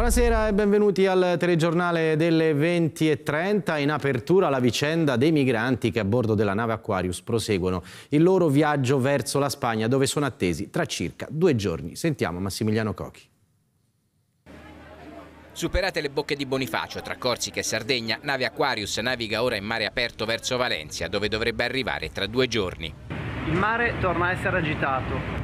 Buonasera e benvenuti al telegiornale delle 20.30. In apertura la vicenda dei migranti che a bordo della nave Aquarius proseguono il loro viaggio verso la Spagna dove sono attesi tra circa due giorni. Sentiamo Massimiliano Cochi. Superate le bocche di Bonifacio tra Corsica e Sardegna, nave Aquarius naviga ora in mare aperto verso Valencia, dove dovrebbe arrivare tra due giorni. Il mare torna a essere agitato.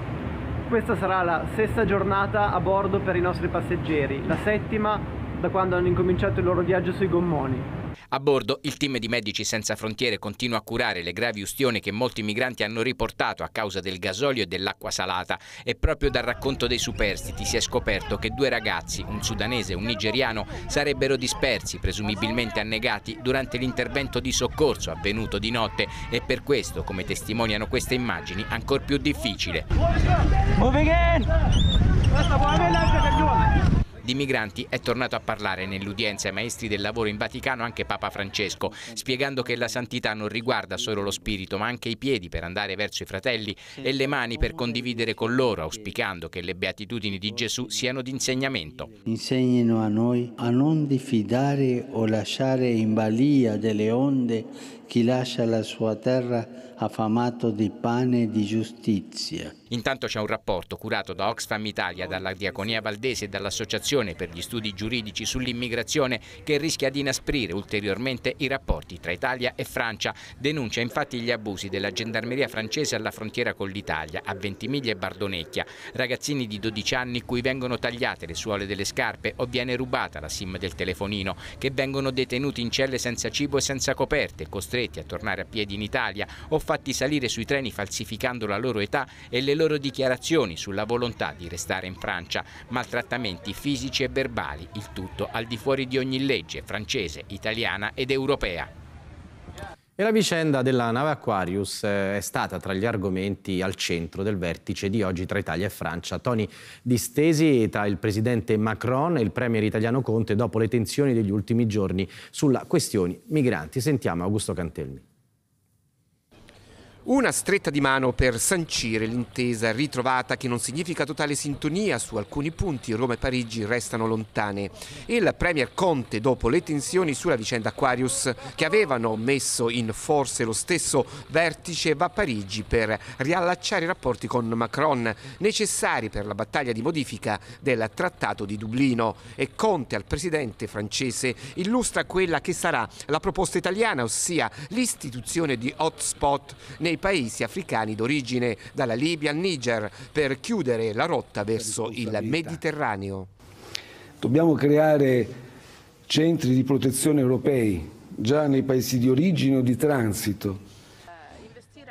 Questa sarà la sesta giornata a bordo per i nostri passeggeri, la settima da quando hanno incominciato il loro viaggio sui gommoni. A bordo il team di Medici Senza Frontiere continua a curare le gravi ustioni che molti migranti hanno riportato a causa del gasolio e dell'acqua salata e proprio dal racconto dei superstiti si è scoperto che due ragazzi, un sudanese e un nigeriano, sarebbero dispersi, presumibilmente annegati, durante l'intervento di soccorso avvenuto di notte e per questo, come testimoniano queste immagini, ancora più difficile. Moving in! di migranti è tornato a parlare nell'udienza ai maestri del lavoro in Vaticano anche Papa Francesco, spiegando che la santità non riguarda solo lo spirito ma anche i piedi per andare verso i fratelli e le mani per condividere con loro, auspicando che le beatitudini di Gesù siano di insegnamento. Insegnino a noi a non diffidare o lasciare in balia delle onde chi lascia la sua terra affamato di pane e di giustizia. Intanto c'è un rapporto curato da Oxfam Italia, dalla Diaconia Valdese e dall'Associazione per gli Studi Giuridici sull'Immigrazione che rischia di inasprire ulteriormente i rapporti tra Italia e Francia. Denuncia infatti gli abusi della gendarmeria francese alla frontiera con l'Italia, a Ventimiglia e Bardonecchia. Ragazzini di 12 anni cui vengono tagliate le suole delle scarpe o viene rubata la sim del telefonino, che vengono detenuti in celle senza cibo e senza coperte, costretti costretti a tornare a piedi in Italia o fatti salire sui treni falsificando la loro età e le loro dichiarazioni sulla volontà di restare in Francia, maltrattamenti fisici e verbali, il tutto al di fuori di ogni legge francese, italiana ed europea. E la vicenda della nave Aquarius eh, è stata tra gli argomenti al centro del vertice di oggi tra Italia e Francia. Toni distesi tra il presidente Macron e il premier italiano Conte dopo le tensioni degli ultimi giorni sulla questione migranti. Sentiamo Augusto Cantelmi. Una stretta di mano per sancire l'intesa ritrovata che non significa totale sintonia, su alcuni punti Roma e Parigi restano lontane. Il Premier Conte, dopo le tensioni sulla vicenda Aquarius, che avevano messo in forse lo stesso vertice, va a Parigi per riallacciare i rapporti con Macron, necessari per la battaglia di modifica del Trattato di Dublino. E Conte al presidente francese illustra quella che sarà la proposta italiana, ossia l'istituzione di hotspot nei nei paesi africani d'origine, dalla Libia al Niger, per chiudere la rotta verso il Mediterraneo. Dobbiamo creare centri di protezione europei già nei paesi di origine o di transito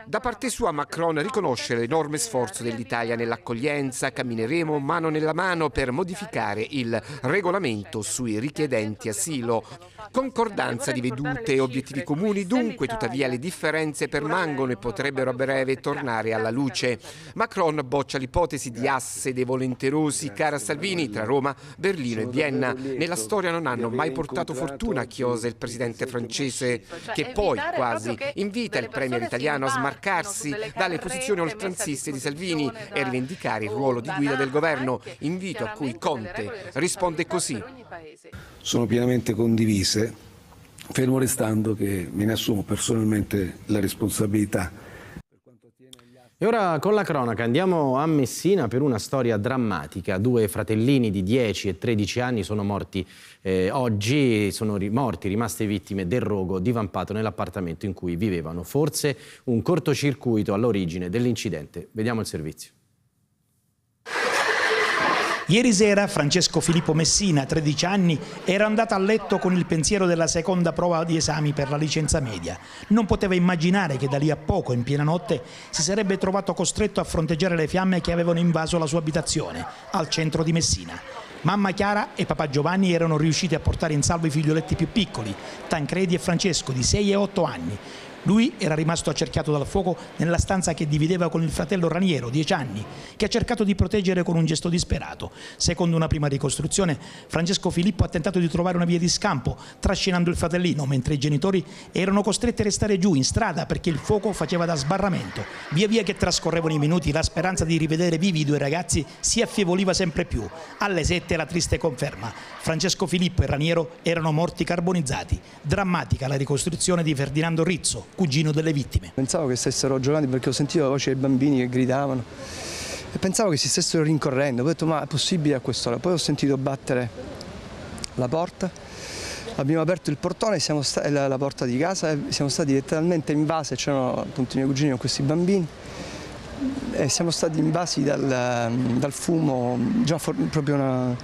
da parte sua Macron riconosce l'enorme sforzo dell'Italia nell'accoglienza, cammineremo mano nella mano per modificare il regolamento sui richiedenti asilo. Concordanza di vedute e obiettivi comuni, dunque tuttavia le differenze permangono e potrebbero a breve tornare alla luce. Macron boccia l'ipotesi di asse dei volenterosi cara Salvini tra Roma, Berlino e Vienna. Nella storia non hanno mai portato fortuna a Chiose, il presidente francese, che cioè, poi quasi invita il premier italiano a smarcare smarcarsi dalle posizioni oltranziste di Salvini e rivendicare il ruolo di guida del governo, invito a cui Conte risponde così. Sono pienamente condivise, fermo restando che me ne assumo personalmente la responsabilità e ora con la cronaca andiamo a Messina per una storia drammatica. Due fratellini di 10 e 13 anni sono morti eh, oggi, sono ri morti, rimaste vittime del rogo divampato nell'appartamento in cui vivevano. Forse un cortocircuito all'origine dell'incidente. Vediamo il servizio. Ieri sera Francesco Filippo Messina, 13 anni, era andato a letto con il pensiero della seconda prova di esami per la licenza media. Non poteva immaginare che da lì a poco, in piena notte, si sarebbe trovato costretto a fronteggiare le fiamme che avevano invaso la sua abitazione, al centro di Messina. Mamma Chiara e papà Giovanni erano riusciti a portare in salvo i figlioletti più piccoli, Tancredi e Francesco, di 6 e 8 anni, lui era rimasto accerchiato dal fuoco nella stanza che divideva con il fratello Raniero, dieci anni, che ha cercato di proteggere con un gesto disperato. Secondo una prima ricostruzione, Francesco Filippo ha tentato di trovare una via di scampo, trascinando il fratellino, mentre i genitori erano costretti a restare giù in strada perché il fuoco faceva da sbarramento. Via via che trascorrevano i minuti, la speranza di rivedere vivi i due ragazzi si affievoliva sempre più. Alle sette la triste conferma. Francesco Filippo e Raniero erano morti carbonizzati. Drammatica la ricostruzione di Ferdinando Rizzo, cugino delle vittime. Pensavo che stessero giocando perché ho sentito la voce dei bambini che gridavano e pensavo che si stessero rincorrendo, ho detto ma è possibile a quest'ora, poi ho sentito battere la porta, abbiamo aperto il portone, la, la porta di casa e siamo stati letteralmente invasi, c'erano appunto i miei cugini con questi bambini e siamo stati invasi dal, ehm, dal fumo, già proprio una,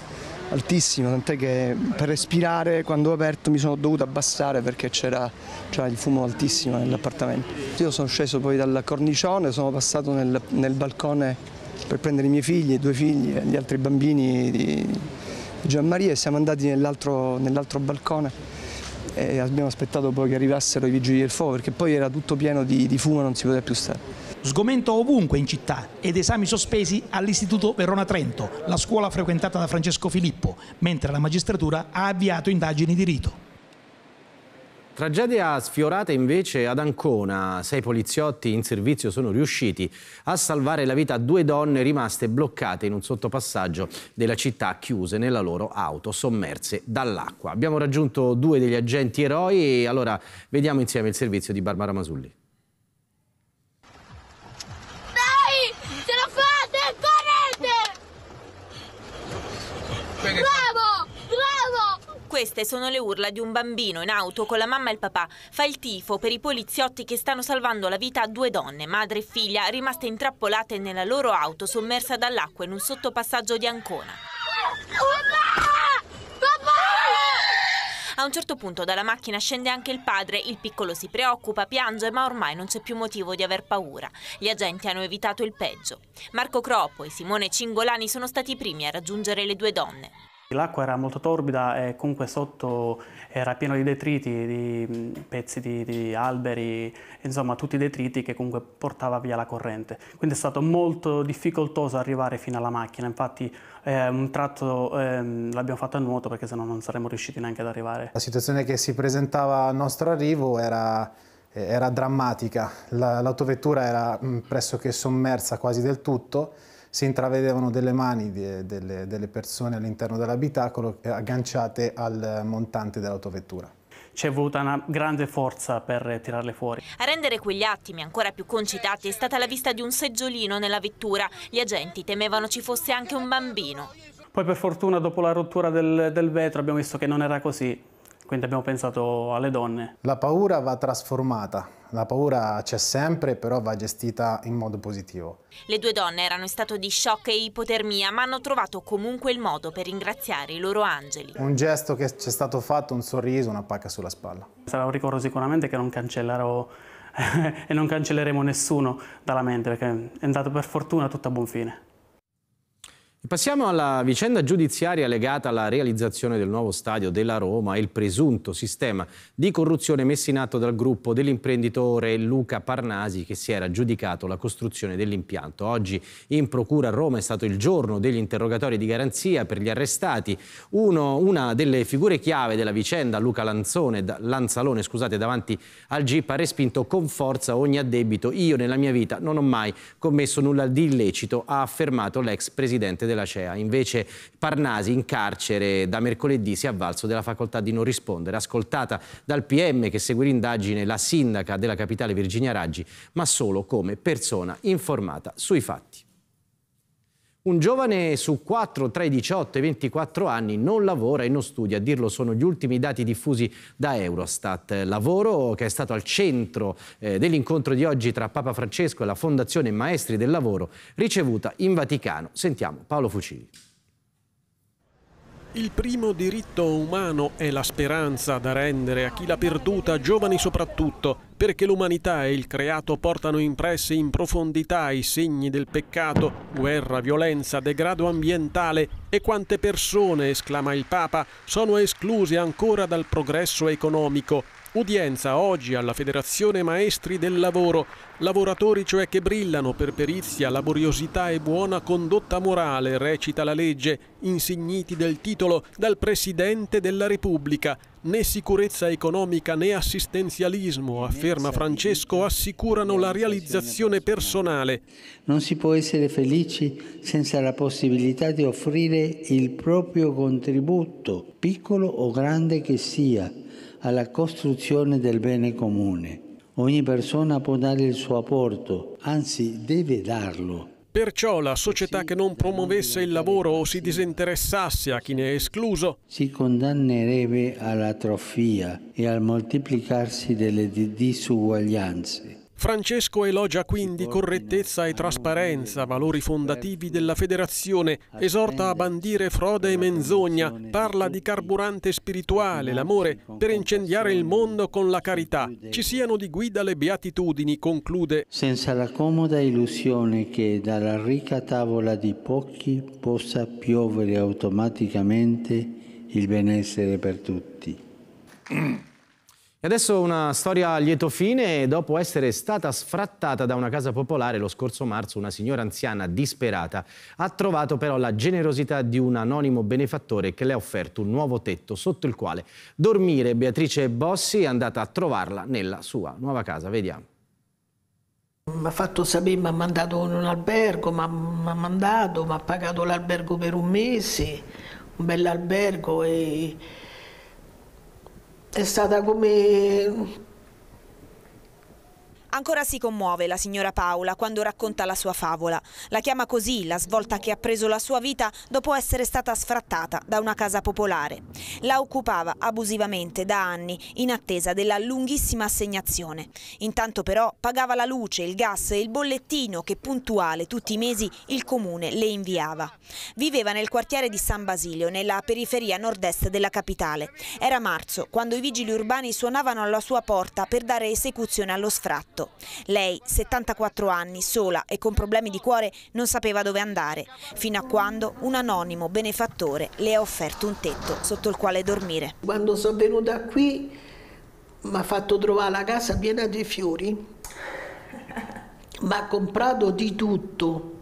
altissimo, tant'è che per respirare quando ho aperto mi sono dovuto abbassare perché c'era il fumo altissimo nell'appartamento. Io sono sceso poi dal cornicione, sono passato nel, nel balcone per prendere i miei figli, i due figli e gli altri bambini di Gianmaria e siamo andati nell'altro nell balcone e abbiamo aspettato poi che arrivassero i vigili del fuoco perché poi era tutto pieno di, di fumo e non si poteva più stare. Sgomento ovunque in città ed esami sospesi all'Istituto Verona Trento, la scuola frequentata da Francesco Filippo, mentre la magistratura ha avviato indagini di rito. Tragedia sfiorata invece ad Ancona. Sei poliziotti in servizio sono riusciti a salvare la vita a due donne rimaste bloccate in un sottopassaggio della città, chiuse nella loro auto, sommerse dall'acqua. Abbiamo raggiunto due degli agenti eroi e allora vediamo insieme il servizio di Barbara Masulli. Queste sono le urla di un bambino in auto con la mamma e il papà. Fa il tifo per i poliziotti che stanno salvando la vita a due donne, madre e figlia, rimaste intrappolate nella loro auto sommersa dall'acqua in un sottopassaggio di Ancona. A un certo punto dalla macchina scende anche il padre, il piccolo si preoccupa, piange, ma ormai non c'è più motivo di aver paura. Gli agenti hanno evitato il peggio. Marco Croppo e Simone Cingolani sono stati i primi a raggiungere le due donne. L'acqua era molto torbida e comunque sotto era pieno di detriti, di pezzi di, di, alberi, insomma tutti i detriti che comunque portava via la corrente. Quindi è stato molto difficoltoso arrivare fino alla macchina, infatti eh, un tratto eh, l'abbiamo fatto a nuoto perché sennò non saremmo riusciti neanche ad arrivare. La situazione che si presentava al nostro arrivo era, eh, era drammatica, l'autovettura era pressoché sommersa quasi del tutto si intravedevano delle mani di, eh, delle, delle persone all'interno dell'abitacolo eh, agganciate al montante dell'autovettura ci è voluta una grande forza per tirarle fuori. A rendere quegli attimi ancora più concitati è stata la vista di un seggiolino nella vettura. Gli agenti temevano ci fosse anche un bambino. Poi per fortuna dopo la rottura del, del vetro abbiamo visto che non era così, quindi abbiamo pensato alle donne. La paura va trasformata la paura c'è sempre, però va gestita in modo positivo. Le due donne erano in stato di shock e ipotermia, ma hanno trovato comunque il modo per ringraziare i loro angeli. Un gesto che ci è stato fatto, un sorriso, una pacca sulla spalla. Sarà un ricordo sicuramente che non cancellerò e non cancelleremo nessuno dalla mente, perché è andato per fortuna tutto a buon fine. Passiamo alla vicenda giudiziaria legata alla realizzazione del nuovo stadio della Roma e il presunto sistema di corruzione messo in atto dal gruppo dell'imprenditore Luca Parnasi che si era giudicato la costruzione dell'impianto. Oggi in procura a Roma è stato il giorno degli interrogatori di garanzia per gli arrestati. Uno, una delle figure chiave della vicenda, Luca Lanzone, Lanzalone scusate, davanti al GIP ha respinto con forza ogni addebito. Io nella mia vita non ho mai commesso nulla di illecito, ha affermato l'ex presidente del della CEA. Invece Parnasi in carcere da mercoledì si è avvalso della facoltà di non rispondere, ascoltata dal PM che segue l'indagine la sindaca della capitale Virginia Raggi, ma solo come persona informata sui fatti. Un giovane su quattro tra i 18 e i 24 anni non lavora e non studia, a dirlo sono gli ultimi dati diffusi da Eurostat. Lavoro che è stato al centro eh, dell'incontro di oggi tra Papa Francesco e la Fondazione Maestri del Lavoro ricevuta in Vaticano. Sentiamo Paolo Fucili. Il primo diritto umano è la speranza da rendere a chi l'ha perduta, giovani soprattutto, perché l'umanità e il creato portano impressi in profondità i segni del peccato, guerra, violenza, degrado ambientale e quante persone, esclama il Papa, sono escluse ancora dal progresso economico, Udienza oggi alla Federazione Maestri del Lavoro, lavoratori cioè che brillano per perizia, laboriosità e buona condotta morale, recita la legge, insigniti del titolo dal Presidente della Repubblica. Né sicurezza economica né assistenzialismo, afferma Francesco, assicurano la realizzazione personale. Non si può essere felici senza la possibilità di offrire il proprio contributo, piccolo o grande che sia alla costruzione del bene comune. Ogni persona può dare il suo apporto, anzi deve darlo. Perciò la società che non promuovesse il lavoro o si disinteressasse a chi ne è escluso si condannerebbe all'atrofia e al moltiplicarsi delle disuguaglianze. Francesco elogia quindi correttezza e trasparenza, valori fondativi della federazione, esorta a bandire frode e menzogna, parla di carburante spirituale, l'amore, per incendiare il mondo con la carità. Ci siano di guida le beatitudini, conclude. Senza la comoda illusione che dalla ricca tavola di pochi possa piovere automaticamente il benessere per tutti. E adesso una storia a lieto fine. Dopo essere stata sfrattata da una casa popolare lo scorso marzo, una signora anziana disperata ha trovato però la generosità di un anonimo benefattore che le ha offerto un nuovo tetto sotto il quale dormire. Beatrice Bossi è andata a trovarla nella sua nuova casa. Vediamo. Mi ha fatto sapere, mi ha mandato in un albergo, mi ha mandato, mi ha pagato l'albergo per un mese, un bell'albergo e Estrada Gomes Ancora si commuove la signora Paola quando racconta la sua favola. La chiama così la svolta che ha preso la sua vita dopo essere stata sfrattata da una casa popolare. La occupava abusivamente da anni in attesa della lunghissima assegnazione. Intanto però pagava la luce, il gas e il bollettino che puntuale tutti i mesi il comune le inviava. Viveva nel quartiere di San Basilio, nella periferia nord-est della capitale. Era marzo quando i vigili urbani suonavano alla sua porta per dare esecuzione allo sfratto morto. Lei, 74 anni, sola e con problemi di cuore, non sapeva dove andare, fino a quando un anonimo benefattore le ha offerto un tetto sotto il quale dormire. Quando sono venuta qui mi ha fatto trovare la casa piena di fiori, mi ha comprato di tutto,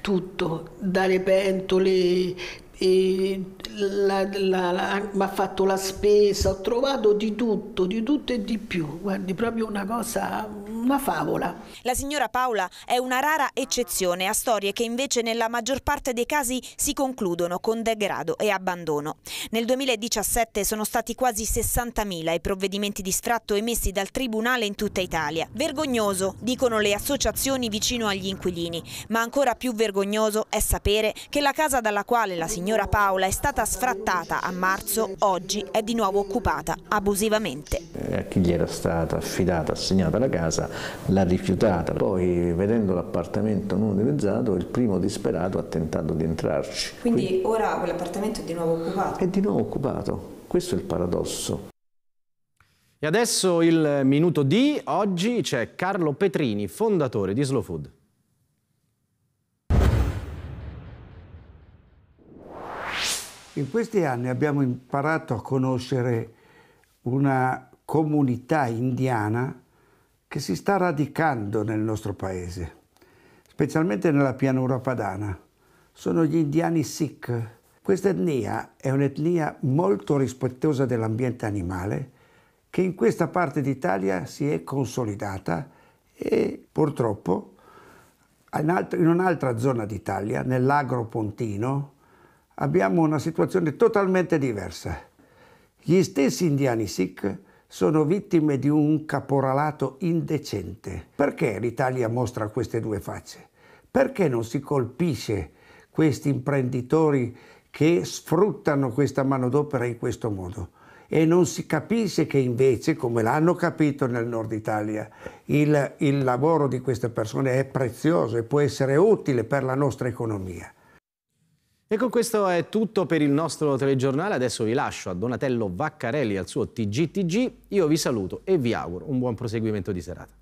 tutto, dalle pentole, mi ha fatto la spesa, ho trovato di tutto, di tutto e di più, guardi, proprio una cosa una favola. La signora Paola è una rara eccezione a storie che invece nella maggior parte dei casi si concludono con degrado e abbandono. Nel 2017 sono stati quasi 60.000 i provvedimenti di sfratto emessi dal Tribunale in tutta Italia. Vergognoso, dicono le associazioni vicino agli inquilini, ma ancora più vergognoso è sapere che la casa dalla quale la signora Paola è stata sfrattata a marzo oggi è di nuovo occupata abusivamente. Eh, a chi gli era stata affidata, assegnata la casa, l'ha rifiutata. Poi vedendo l'appartamento non utilizzato, il primo disperato ha tentato di entrarci. Quindi, Quindi ora quell'appartamento è di nuovo occupato? È di nuovo occupato, questo è il paradosso. E adesso il minuto di oggi c'è Carlo Petrini, fondatore di Slow Food. In questi anni abbiamo imparato a conoscere una comunità indiana che si sta radicando nel nostro paese, specialmente nella pianura padana. Sono gli indiani Sikh. Questa etnia è un'etnia molto rispettosa dell'ambiente animale che in questa parte d'Italia si è consolidata e purtroppo in un'altra zona d'Italia, nell'Agro Pontino, abbiamo una situazione totalmente diversa. Gli stessi indiani Sikh sono vittime di un caporalato indecente. Perché l'Italia mostra queste due facce? Perché non si colpisce questi imprenditori che sfruttano questa manodopera in questo modo? E non si capisce che invece, come l'hanno capito nel nord Italia, il, il lavoro di queste persone è prezioso e può essere utile per la nostra economia. E con questo è tutto per il nostro telegiornale, adesso vi lascio a Donatello Vaccarelli al suo TGTG, io vi saluto e vi auguro un buon proseguimento di serata.